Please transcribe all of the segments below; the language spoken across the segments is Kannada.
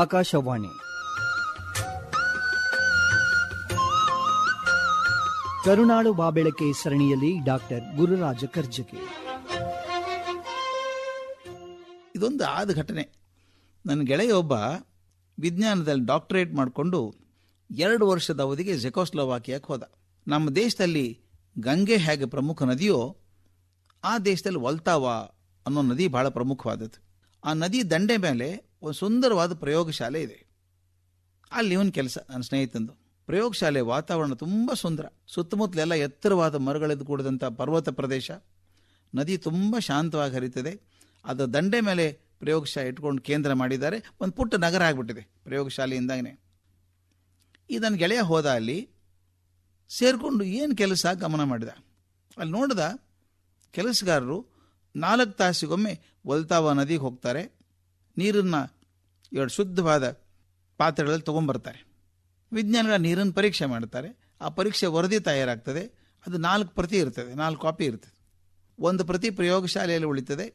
ಆಕಾಶವಾಣಿ ಕರುಣಾಳು ಬಾಬೆಳಕೆ ಸರಣಿಯಲ್ಲಿ ಡಾಕ್ಟರ್ ಗುರುರಾಜ ಕರ್ಜಗಿ ಇದೊಂದು ಆದ ಘಟನೆ ನನ್ನ ಗೆಳೆಯೊಬ್ಬ ವಿಜ್ಞಾನದಲ್ಲಿ ಡಾಕ್ಟರೇಟ್ ಮಾಡಿಕೊಂಡು ಎರಡು ವರ್ಷದ ಅವಧಿಗೆ ಜೆಕೋಸ್ಲೋವಾಕಿಯಾಕ್ಕೆ ಹೋದ ನಮ್ಮ ದೇಶದಲ್ಲಿ ಗಂಗೆ ಹೇಗೆ ಪ್ರಮುಖ ನದಿಯೋ ಆ ದೇಶದಲ್ಲಿ ಒಲ್ತಾವ ಅನ್ನೋ ನದಿ ಬಹಳ ಪ್ರಮುಖವಾದದ್ದು ಆ ನದಿ ದಂಡೆ ಮೇಲೆ ಒಂದು ಸುಂದರವಾದ ಪ್ರಯೋಗಶಾಲೆ ಇದೆ ಅಲ್ಲಿ ಒಂದು ಕೆಲಸ ನನ್ನ ಸ್ನೇಹಿತಂದು ಪ್ರಯೋಗಶಾಲೆ ವಾತಾವರಣ ತುಂಬ ಸುಂದರ ಸುತ್ತಮುತ್ತಲೆಲ್ಲ ಎತ್ತರವಾದ ಮರಗಳಿದ್ದು ಕೂಡಿದಂಥ ಪರ್ವತ ಪ್ರದೇಶ ನದಿ ತುಂಬ ಶಾಂತವಾಗಿ ಹರಿತದೆ ಅದು ದಂಡೆ ಮೇಲೆ ಪ್ರಯೋಗಶಾಲೆ ಇಟ್ಕೊಂಡು ಕೇಂದ್ರ ಮಾಡಿದ್ದಾರೆ ಒಂದು ಪುಟ್ಟ ನಗರ ಆಗಿಬಿಟ್ಟಿದೆ ಪ್ರಯೋಗಶಾಲೆಯಿಂದಾಗನೇ ಈ ನನ್ನ ಗೆಳೆಯ ಹೋದ ಅಲ್ಲಿ ಸೇರಿಕೊಂಡು ಏನು ಕೆಲಸ ಗಮನ ಮಾಡಿದ ಅಲ್ಲಿ ನೋಡಿದ ಕೆಲಸಗಾರರು ನಾಲ್ಕು ತಾಸಿಗೊಮ್ಮೆ ಒಲ್ತಾವ ನದಿಗೆ ಹೋಗ್ತಾರೆ ನೀರನ್ನು ಎರಡು ಶುದ್ಧವಾದ ಪಾತ್ರೆಗಳಲ್ಲಿ ತೊಗೊಂಬರ್ತಾರೆ ವಿಜ್ಞಾನಿಗಳ ನೀರನ್ನು ಪರೀಕ್ಷೆ ಮಾಡ್ತಾರೆ ಆ ಪರೀಕ್ಷೆ ವರದಿ ತಯಾರಾಗ್ತದೆ ಅದು ನಾಲ್ಕು ಪ್ರತಿ ಇರ್ತದೆ ನಾಲ್ಕು ಕಾಪಿ ಇರ್ತದೆ ಒಂದು ಪ್ರತಿ ಪ್ರಯೋಗಶಾಲೆಯಲ್ಲಿ ಉಳಿತದೆ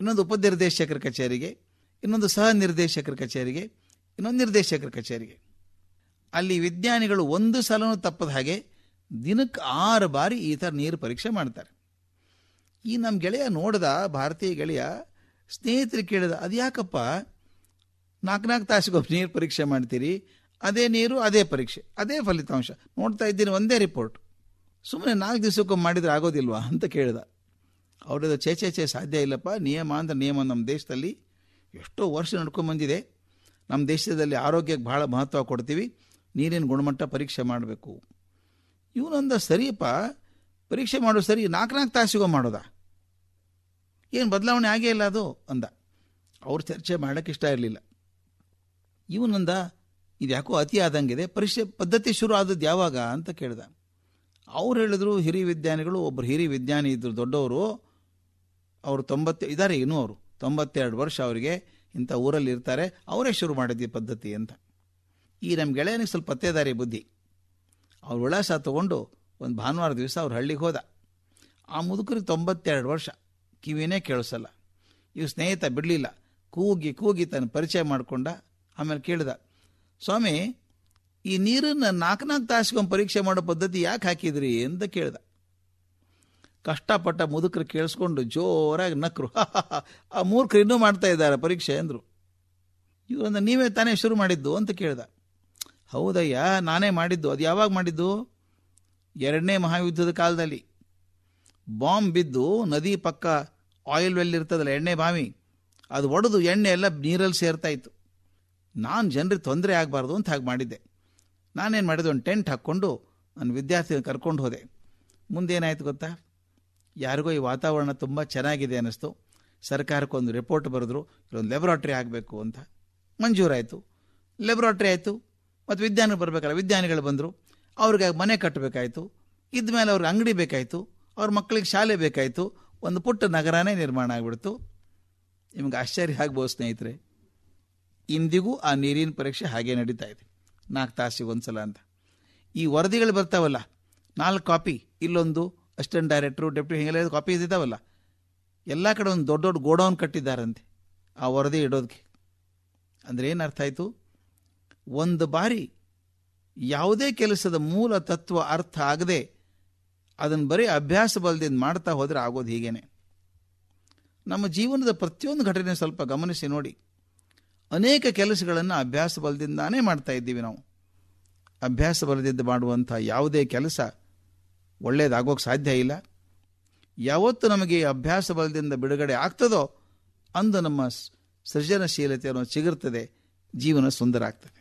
ಇನ್ನೊಂದು ಉಪನಿರ್ದೇಶಕರ ಕಚೇರಿಗೆ ಇನ್ನೊಂದು ಸಹ ನಿರ್ದೇಶಕರ ಕಚೇರಿಗೆ ಇನ್ನೊಂದು ನಿರ್ದೇಶಕರ ಕಚೇರಿಗೆ ಅಲ್ಲಿ ವಿಜ್ಞಾನಿಗಳು ಒಂದು ಸಲನೂ ತಪ್ಪದ ಹಾಗೆ ದಿನಕ್ಕೆ ಆರು ಬಾರಿ ಈ ಥರ ನೀರು ಪರೀಕ್ಷೆ ಮಾಡ್ತಾರೆ ಈ ನಮ್ಮ ಗೆಳೆಯ ನೋಡಿದ ಭಾರತೀಯ ಗೆಳೆಯ ಸ್ನೇಹಿತರು ಕೇಳಿದ ಅದು ಯಾಕಪ್ಪ ನಾಲ್ಕು ನಾಲ್ಕು ತಾಸಿಗೊಬ್ಬ ನೀರು ಪರೀಕ್ಷೆ ಮಾಡ್ತೀರಿ ಅದೇ ನೀರು ಅದೇ ಪರೀಕ್ಷೆ ಅದೇ ಫಲಿತಾಂಶ ನೋಡ್ತಾ ಇದ್ದೀನಿ ಒಂದೇ ರಿಪೋರ್ಟ್ ಸುಮ್ಮನೆ ನಾಲ್ಕು ದಿವಸಕ್ಕೊಮ್ಮೆ ಮಾಡಿದರೆ ಆಗೋದಿಲ್ವಾ ಅಂತ ಕೇಳಿದ ಅವ್ರದ್ದು ಚೇ ಚೇ ಸಾಧ್ಯ ಇಲ್ಲಪ್ಪ ನಿಯಮ ಅಂತ ನಿಯಮ ನಮ್ಮ ದೇಶದಲ್ಲಿ ಎಷ್ಟೋ ವರ್ಷ ನಡ್ಕೊಂಬಂದಿದೆ ನಮ್ಮ ದೇಶದಲ್ಲಿ ಆರೋಗ್ಯಕ್ಕೆ ಭಾಳ ಮಹತ್ವ ಕೊಡ್ತೀವಿ ನೀರಿನ ಗುಣಮಟ್ಟ ಪರೀಕ್ಷೆ ಮಾಡಬೇಕು ಇವನಂದ ಸರಿಯಪ್ಪ ಪರೀಕ್ಷೆ ಮಾಡೋ ಸರಿ ನಾಲ್ಕು ನಾಲ್ಕು ತಾಸಿಗೋ ಮಾಡೋದಾ ಏನು ಬದಲಾವಣೆ ಆಗೇ ಇಲ್ಲ ಅದು ಅಂದ ಅವ್ರ ಚರ್ಚೆ ಮಾಡೋಕ್ಕೆ ಇಷ್ಟ ಇರಲಿಲ್ಲ ಇವನಂದ ಇದು ಯಾಕೋ ಅತಿ ಆದಂಗಿದೆ ಪರೀಕ್ಷೆ ಪದ್ಧತಿ ಶುರು ಆದದ್ದು ಯಾವಾಗ ಅಂತ ಕೇಳಿದ ಅವ್ರು ಹೇಳಿದ್ರು ಹಿರಿಯ ವಿಜ್ಞಾನಿಗಳು ಒಬ್ಬರು ಹಿರಿಯ ವಿಜ್ಞಾನಿ ಇದ್ದರು ದೊಡ್ಡವರು ಅವರು ತೊಂಬತ್ತು ಇದ್ದಾರೆ ಇನ್ನೂ ಅವರು ತೊಂಬತ್ತೆರಡು ವರ್ಷ ಅವರಿಗೆ ಇಂಥ ಊರಲ್ಲಿ ಇರ್ತಾರೆ ಅವರೇ ಶುರು ಮಾಡಿದ್ವಿ ಪದ್ಧತಿ ಅಂತ ಈ ನಮ್ಮ ಗೆಳೆಯನಿಗೆ ಸ್ವಲ್ಪ ಪತ್ತೆದಾರಿ ಬುದ್ಧಿ ಅವ್ರ ವಿಳಾಸ ತಗೊಂಡು ಒಂದು ಭಾನುವಾರ ದಿವಸ ಅವ್ರ ಹಳ್ಳಿಗೆ ಹೋದ ಆ ಮುದುಕರಿಗೆ ತೊಂಬತ್ತೆರಡು ವರ್ಷ ಕಿವಿನೇ ಕೇಳಿಸಲ್ಲ ಇವು ಸ್ನೇಹಿತ ಬಿಡಲಿಲ್ಲ ಕೂಗಿ ಕೂಗಿ ತನ್ನ ಪರಿಚಯ ಮಾಡಿಕೊಂಡ ಆಮೇಲೆ ಕೇಳಿದ ಸ್ವಾಮಿ ಈ ನೀರನ್ನು ನಾಲ್ಕು ನಾಲ್ಕು ತಾಸಿಗೊಂದು ಪರೀಕ್ಷೆ ಮಾಡೋ ಪದ್ಧತಿ ಯಾಕೆ ಹಾಕಿದ್ರಿ ಅಂತ ಕೇಳಿದ ಕಷ್ಟಪಟ್ಟ ಮುದುಕರು ಕೇಳಿಸ್ಕೊಂಡು ಜೋರಾಗಿ ನಕ್ರು ಆ ಮೂರ್ಖರು ಇನ್ನೂ ಮಾಡ್ತಾ ಇದ್ದಾರೆ ಪರೀಕ್ಷೆ ಅಂದರು ಇವರನ್ನು ನೀವೇ ತಾನೇ ಶುರು ಮಾಡಿದ್ದು ಅಂತ ಕೇಳಿದ ಹೌದಯ್ಯ ನಾನೇ ಮಾಡಿದ್ದು ಅದು ಯಾವಾಗ ಮಾಡಿದ್ದು ಎರಡನೇ ಮಹಾಯುದ್ಧದ ಕಾಲದಲ್ಲಿ ಬಾಂಬ್ ಬಿದ್ದು ನದಿ ಪಕ್ಕ ಆಯಿಲ್ ವೆಲ್ ಇರ್ತದಲ್ಲ ಎಣ್ಣೆ ಬಾವಿ ಅದು ಒಡೆದು ಎಣ್ಣೆ ಎಲ್ಲ ನೀರಲ್ಲಿ ಸೇರ್ತಾಯಿತ್ತು ನಾನು ಜನರಿಗೆ ತೊಂದರೆ ಆಗಬಾರ್ದು ಅಂತ ಹಾಗೆ ಮಾಡಿದ್ದೆ ನಾನೇನು ಮಾಡಿದೆ ಒಂದು ಟೆಂಟ್ ಹಾಕ್ಕೊಂಡು ನನ್ನ ವಿದ್ಯಾರ್ಥಿನ ಕರ್ಕೊಂಡು ಹೋದೆ ಮುಂದೇನಾಯಿತು ಗೊತ್ತಾ ಯಾರಿಗೋ ಈ ವಾತಾವರಣ ತುಂಬ ಚೆನ್ನಾಗಿದೆ ಅನ್ನಿಸ್ತು ಸರ್ಕಾರಕ್ಕೊಂದು ರಿಪೋರ್ಟ್ ಬರೆದ್ರು ಇಲ್ಲೊಂದು ಲೆಬೊರಾಟ್ರಿ ಆಗಬೇಕು ಅಂತ ಮಂಜೂರಾಯಿತು ಲೆಬೊರಾಟ್ರಿ ಆಯಿತು ಮತ್ತು ವಿಜ್ಞಾನಿಗಳು ಬರಬೇಕಲ್ಲ ವಿಜ್ಞಾನಿಗಳು ಬಂದರು ಅವ್ರಿಗೆ ಮನೆ ಕಟ್ಟಬೇಕಾಯಿತು ಮೇಲೆ ಅವ್ರಿಗೆ ಅಂಗಡಿ ಬೇಕಾಯಿತು ಅವ್ರ ಮಕ್ಕಳಿಗೆ ಶಾಲೆ ಬೇಕಾಯಿತು ಒಂದು ಪುಟ್ಟ ನಗರನೇ ನಿರ್ಮಾಣ ಆಗಿಬಿಡ್ತು ನಿಮ್ಗೆ ಆಶ್ಚರ್ಯ ಆಗ್ಬೋದು ಸ್ನೇಹಿತರೆ ಇಂದಿಗೂ ಆ ನೀರಿನ ಪರೀಕ್ಷೆ ಹಾಗೆ ನಡೀತಾ ಇದೆ ನಾಲ್ಕು ತಾಸಿಗೆ ಒಂದು ಸಲ ಅಂತ ಈ ವರದಿಗಳು ಬರ್ತಾವಲ್ಲ ನಾಲ್ಕು ಕಾಪಿ ಇಲ್ಲೊಂದು ಅಸಿಸ್ಟೆಂಟ್ ಡೈರೆಕ್ಟ್ರು ಡೆಪ್ಯೂಟಿ ಹಿಂಗೆಲ್ಲ ಕಾಪಿ ಇದ್ದಾವಲ್ಲ ಎಲ್ಲ ಕಡೆ ಒಂದು ದೊಡ್ಡ ದೊಡ್ಡ ಗೋಡೌನ್ ಕಟ್ಟಿದ್ದಾರಂತೆ ಆ ವರದಿ ಇಡೋದಕ್ಕೆ ಅಂದರೆ ಏನು ಅರ್ಥ ಆಯಿತು ಒಂದು ಬಾರಿ ಯಾವುದೇ ಕೆಲಸದ ಮೂಲ ತತ್ವ ಅರ್ಥ ಆಗದೆ ಅದನ್ನು ಬರೀ ಅಭ್ಯಾಸ ಬಲದಿಂದ ಮಾಡ್ತಾ ಹೋದರೆ ಆಗೋದು ಹೀಗೇನೆ ನಮ್ಮ ಜೀವನದ ಪ್ರತಿಯೊಂದು ಘಟನೆ ಸ್ವಲ್ಪ ಗಮನಿಸಿ ನೋಡಿ ಅನೇಕ ಕೆಲಸಗಳನ್ನು ಅಭ್ಯಾಸ ಬಲದಿಂದಾನೇ ಮಾಡ್ತಾ ಇದ್ದೀವಿ ನಾವು ಅಭ್ಯಾಸ ಬಲದಿಂದ ಮಾಡುವಂಥ ಯಾವುದೇ ಕೆಲಸ ಒಳ್ಳೆಯದಾಗೋಕ್ಕೆ ಸಾಧ್ಯ ಇಲ್ಲ ಯಾವತ್ತು ನಮಗೆ ಅಭ್ಯಾಸ ಬಲದಿಂದ ಬಿಡುಗಡೆ ಆಗ್ತದೋ ಅಂದು ನಮ್ಮ ಸೃಜನಶೀಲತೆಯನ್ನು ಚಿಗುರ್ತದೆ ಜೀವನ ಸುಂದರ ಆಗ್ತದೆ